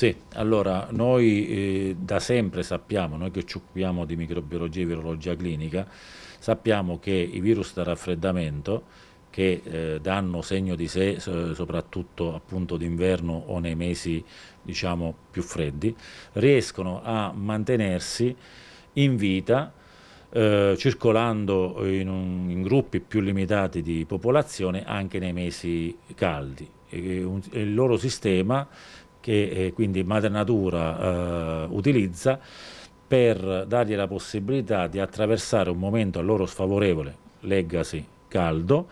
Sì, allora noi eh, da sempre sappiamo, noi che ci occupiamo di microbiologia e virologia clinica, sappiamo che i virus da raffreddamento che eh, danno segno di sé soprattutto appunto d'inverno o nei mesi diciamo più freddi, riescono a mantenersi in vita eh, circolando in, un, in, gruppi più limitati di popolazione anche nei mesi caldi. E un, il loro sistema che eh, quindi Madre Natura eh, utilizza per dargli la possibilità di attraversare un momento a loro sfavorevole, legacy caldo,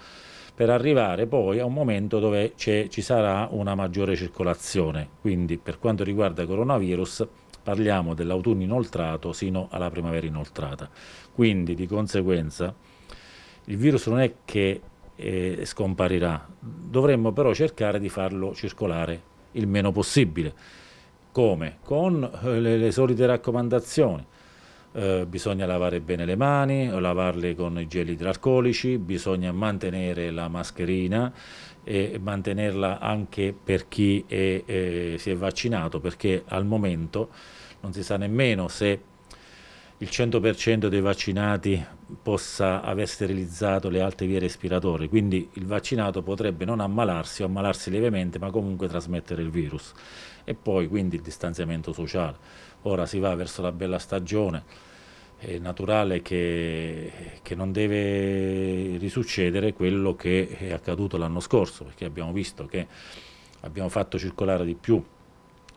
per arrivare poi a un momento dove ci sarà una maggiore circolazione. Quindi per quanto riguarda il coronavirus parliamo dell'autunno inoltrato sino alla primavera inoltrata. Quindi di conseguenza il virus non è che eh, scomparirà, dovremmo però cercare di farlo circolare il meno possibile. Come? Con eh, le, le solite raccomandazioni. Eh, bisogna lavare bene le mani, lavarle con i gel idrarcolici, bisogna mantenere la mascherina e mantenerla anche per chi è, eh, si è vaccinato perché al momento non si sa nemmeno se il 100% dei vaccinati possa aver sterilizzato le alte vie respiratorie, quindi il vaccinato potrebbe non ammalarsi o ammalarsi levemente ma comunque trasmettere il virus. E poi quindi il distanziamento sociale. Ora si va verso la bella stagione, è naturale che, che non deve risuccedere quello che è accaduto l'anno scorso, perché abbiamo visto che abbiamo fatto circolare di più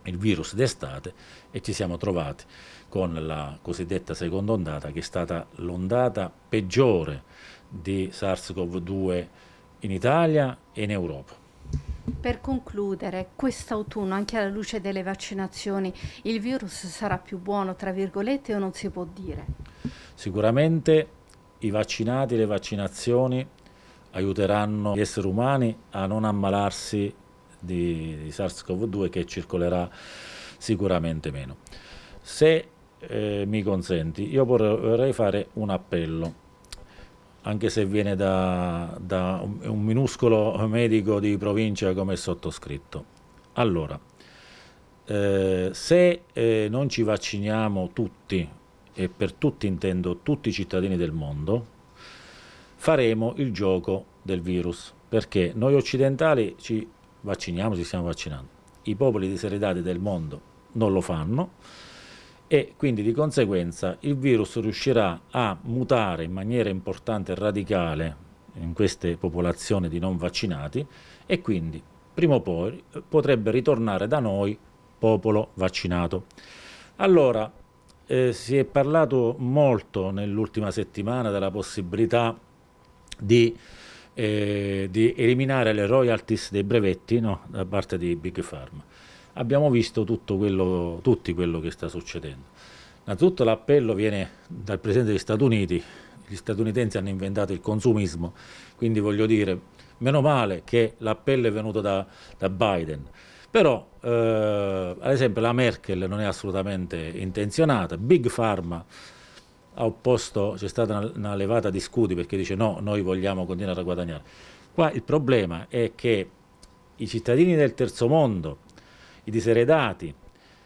il virus d'estate e ci siamo trovati con la cosiddetta seconda ondata che è stata l'ondata peggiore di SARS-CoV-2 in Italia e in Europa. Per concludere, quest'autunno, anche alla luce delle vaccinazioni, il virus sarà più buono, tra virgolette, o non si può dire? Sicuramente i vaccinati e le vaccinazioni aiuteranno gli esseri umani a non ammalarsi di, di SARS-CoV-2 che circolerà sicuramente meno. Se eh, mi consenti, io vorrei fare un appello, anche se viene da, da un, un minuscolo medico di provincia come sottoscritto. Allora, eh, se eh, non ci vacciniamo tutti, e per tutti intendo tutti i cittadini del mondo, faremo il gioco del virus, perché noi occidentali ci vacciniamoci, stiamo vaccinando. I popoli diseredati del mondo non lo fanno e quindi di conseguenza il virus riuscirà a mutare in maniera importante e radicale in queste popolazioni di non vaccinati e quindi prima o poi potrebbe ritornare da noi popolo vaccinato. Allora, eh, si è parlato molto nell'ultima settimana della possibilità di eh, di eliminare le royalties dei brevetti no, da parte di Big Pharma. Abbiamo visto tutto quello, tutti quello che sta succedendo. Innanzitutto l'appello viene dal Presidente degli Stati Uniti, gli statunitensi hanno inventato il consumismo, quindi voglio dire, meno male che l'appello è venuto da, da Biden. Però, eh, ad esempio, la Merkel non è assolutamente intenzionata, Big Pharma ha opposto, c'è stata una, una levata di scudi perché dice no, noi vogliamo continuare a guadagnare. Qua il problema è che i cittadini del terzo mondo, i diseredati,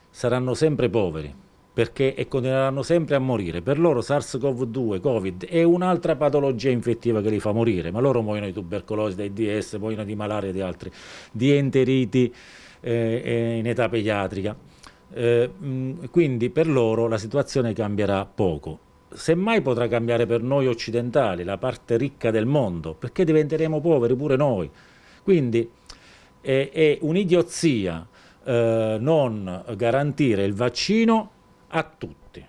saranno sempre poveri perché e continueranno sempre a morire. Per loro SARS-CoV-2, Covid, è un'altra patologia infettiva che li fa morire, ma loro muoiono di tubercolosi, di AIDS, muoiono di malaria e di altri, di enteriti eh, eh in età pediatrica. Eh, quindi per loro la situazione cambierà poco semmai potrà cambiare per noi occidentali, la parte ricca del mondo, perché diventeremo poveri pure noi. Quindi è, è un'idiozia eh, non garantire il vaccino a tutti.